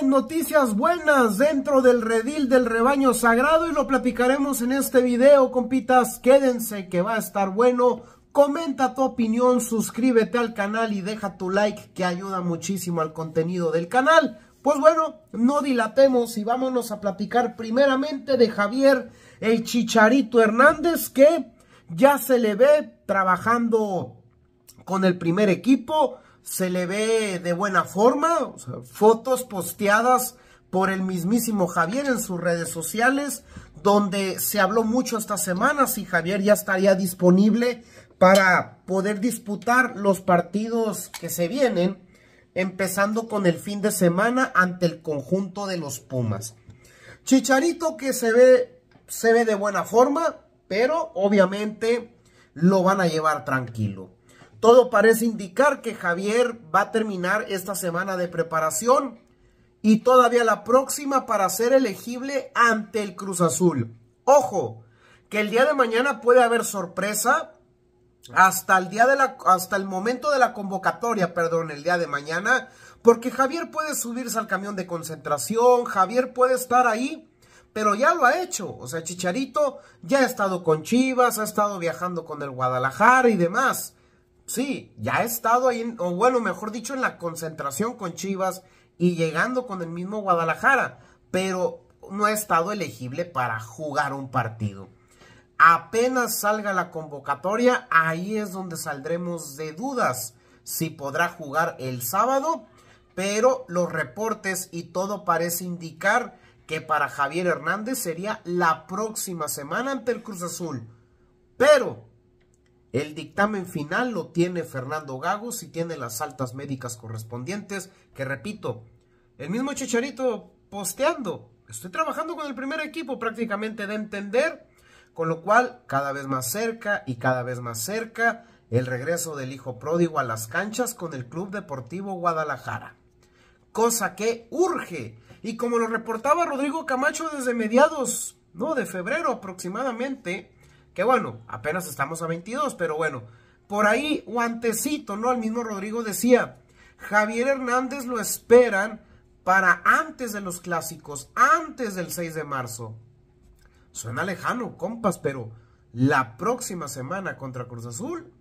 en noticias buenas dentro del redil del rebaño sagrado y lo platicaremos en este video, compitas. Quédense que va a estar bueno. Comenta tu opinión, suscríbete al canal y deja tu like que ayuda muchísimo al contenido del canal. Pues bueno, no dilatemos y vámonos a platicar primeramente de Javier el Chicharito Hernández que ya se le ve trabajando con el primer equipo se le ve de buena forma, fotos posteadas por el mismísimo Javier en sus redes sociales, donde se habló mucho esta semana si Javier ya estaría disponible para poder disputar los partidos que se vienen, empezando con el fin de semana ante el conjunto de los Pumas. Chicharito que se ve, se ve de buena forma, pero obviamente lo van a llevar tranquilo. Todo parece indicar que Javier va a terminar esta semana de preparación y todavía la próxima para ser elegible ante el Cruz Azul. Ojo, que el día de mañana puede haber sorpresa hasta el día de la hasta el momento de la convocatoria, perdón, el día de mañana, porque Javier puede subirse al camión de concentración, Javier puede estar ahí, pero ya lo ha hecho, o sea, Chicharito ya ha estado con Chivas, ha estado viajando con el Guadalajara y demás. Sí, ya ha estado ahí, o bueno, mejor dicho, en la concentración con Chivas y llegando con el mismo Guadalajara, pero no ha estado elegible para jugar un partido. Apenas salga la convocatoria, ahí es donde saldremos de dudas si podrá jugar el sábado, pero los reportes y todo parece indicar que para Javier Hernández sería la próxima semana ante el Cruz Azul. Pero el dictamen final lo tiene Fernando Gagos y tiene las altas médicas correspondientes, que repito, el mismo Chicharito posteando, estoy trabajando con el primer equipo prácticamente de entender, con lo cual cada vez más cerca y cada vez más cerca el regreso del hijo pródigo a las canchas con el Club Deportivo Guadalajara, cosa que urge, y como lo reportaba Rodrigo Camacho desde mediados, no, de febrero aproximadamente, que bueno, apenas estamos a 22, pero bueno, por ahí, guantecito, ¿no? Al mismo Rodrigo decía, Javier Hernández lo esperan para antes de los clásicos, antes del 6 de marzo. Suena lejano, compas, pero la próxima semana contra Cruz Azul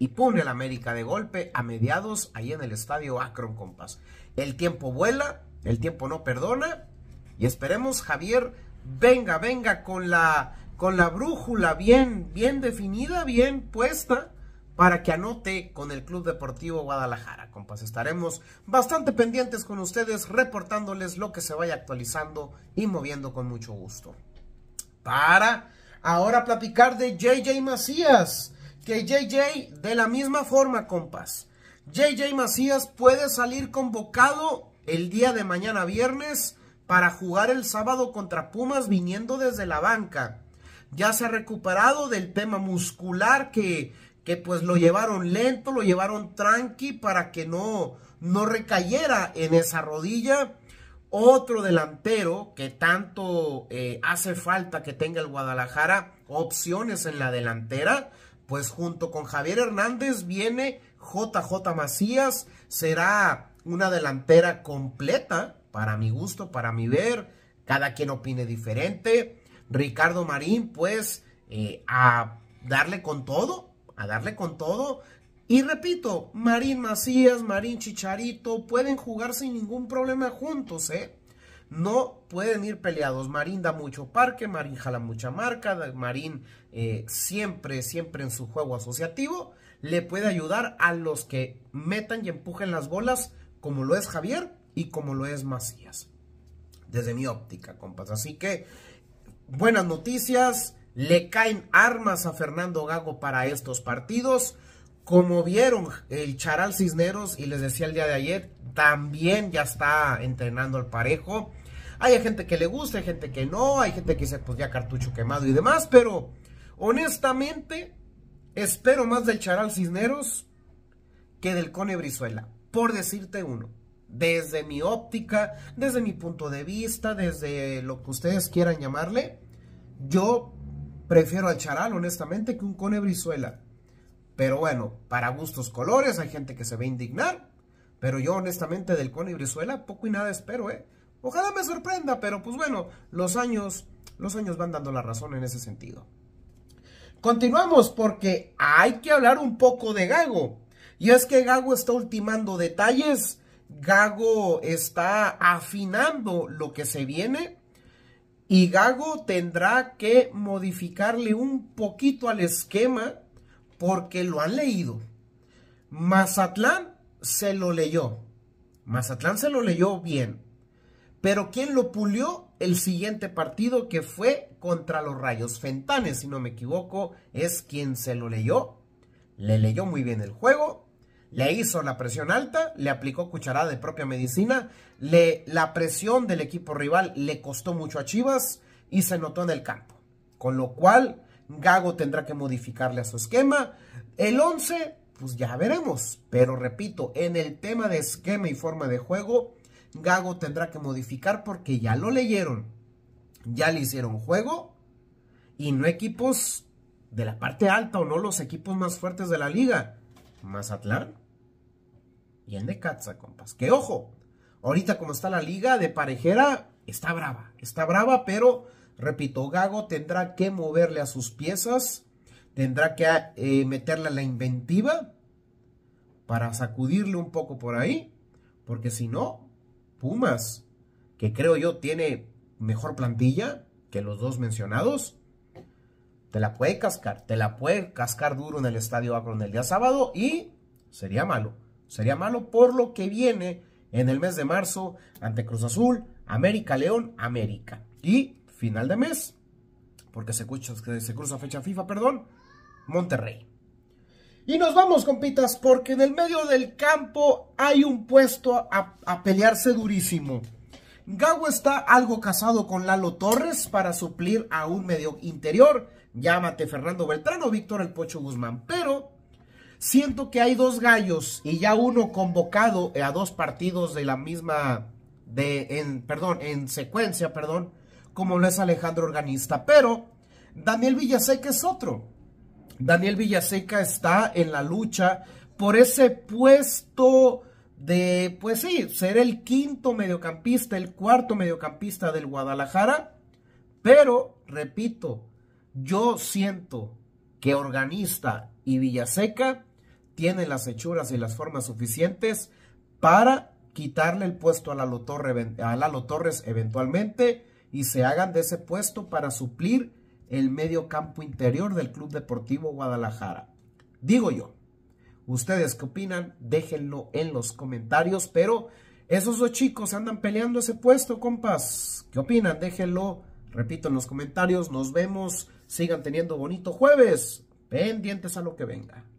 y pone la América de golpe a mediados ahí en el estadio Akron, compas. El tiempo vuela, el tiempo no perdona y esperemos Javier venga, venga con la con la brújula bien, bien definida, bien puesta, para que anote con el Club Deportivo Guadalajara, compas. Estaremos bastante pendientes con ustedes, reportándoles lo que se vaya actualizando y moviendo con mucho gusto. Para ahora platicar de JJ Macías, que JJ de la misma forma, compas. JJ Macías puede salir convocado el día de mañana viernes para jugar el sábado contra Pumas viniendo desde la banca ya se ha recuperado del tema muscular que, pues lo llevaron lento, lo llevaron tranqui para que no, no recayera en esa rodilla. Otro delantero que tanto eh, hace falta que tenga el Guadalajara, opciones en la delantera, pues junto con Javier Hernández viene JJ Macías, será una delantera completa para mi gusto, para mi ver, cada quien opine diferente. Ricardo Marín, pues, eh, a darle con todo, a darle con todo. Y repito, Marín Macías, Marín Chicharito pueden jugar sin ningún problema juntos, ¿eh? No pueden ir peleados. Marín da mucho parque, Marín jala mucha marca, Marín eh, siempre, siempre en su juego asociativo le puede ayudar a los que metan y empujen las bolas, como lo es Javier y como lo es Macías. Desde mi óptica, compas. Así que buenas noticias, le caen armas a Fernando Gago para estos partidos. Como vieron el Charal Cisneros y les decía el día de ayer, también ya está entrenando al parejo. Hay gente que le gusta, hay gente que no, hay gente que dice pues ya cartucho quemado y demás, pero honestamente espero más del Charal Cisneros que del Cone Brizuela, por decirte uno desde mi óptica, desde mi punto de vista, desde lo que ustedes quieran llamarle, yo prefiero al charal, honestamente, que un cone brizuela. Pero bueno, para gustos colores, hay gente que se ve indignar. Pero yo, honestamente, del cone brizuela, poco y nada espero, ¿eh? Ojalá me sorprenda, pero pues bueno, los años, los años van dando la razón en ese sentido. Continuamos porque hay que hablar un poco de Gago. Y es que Gago está ultimando detalles Gago está afinando lo que se viene y Gago tendrá que modificarle un poquito al esquema porque lo han leído. Mazatlán se lo leyó. Mazatlán se lo leyó bien. Pero ¿quién lo pulió? El siguiente partido que fue contra los Rayos Fentanes, si no me equivoco, es quien se lo leyó. Le leyó muy bien el juego le hizo la presión alta, le aplicó cucharada de propia medicina, le, la presión del equipo rival le costó mucho a Chivas y se notó en el campo. Con lo cual, Gago tendrá que modificarle a su esquema. El 11, pues ya veremos. Pero repito, en el tema de esquema y forma de juego, Gago tendrá que modificar porque ya lo leyeron, ya le hicieron juego y no equipos de la parte alta o no los equipos más fuertes de la liga. Mazatlán y el Necaxa, compas. Que ojo, ahorita como está la liga de parejera, está brava, está brava, pero repito, Gago tendrá que moverle a sus piezas, tendrá que eh, meterle meterle la inventiva para sacudirle un poco por ahí, porque si no, Pumas, que creo yo tiene mejor plantilla que los dos mencionados, te la puede cascar, te la puede cascar duro en el Estadio Akron el día sábado y sería malo. Sería malo por lo que viene en el mes de marzo ante Cruz Azul, América León, América. Y final de mes, porque se cruza, se fecha FIFA, perdón, Monterrey. Y nos vamos, compitas, porque en el medio del campo hay un puesto a, a pelearse durísimo. Gago está algo casado con Lalo Torres para suplir a un medio interior llámate Fernando Beltrán o Víctor El Pocho Guzmán. Pero siento que hay dos gallos y ya uno convocado a dos partidos de la misma, de, en, perdón, en secuencia, perdón, como lo es Alejandro Organista. Pero Daniel Villaseca es otro. Daniel Villaseca está en la lucha por ese puesto de, pues sí, ser el quinto mediocampista, el cuarto mediocampista del Guadalajara. Pero, repito, yo siento que Organista y Villaseca tienen las hechuras y las formas suficientes para quitarle el puesto a Lalo, Torres eventualmente y se hagan de ese puesto para suplir el medio campo interior del Club Deportivo Guadalajara. Digo yo, ¿ustedes qué opinan? Déjenlo en los comentarios, pero esos dos chicos andan peleando ese puesto, compas. ¿Qué opinan? Déjenlo, repito, en los comentarios. Nos vemos. Sigan teniendo bonito jueves. Pendientes a lo que venga.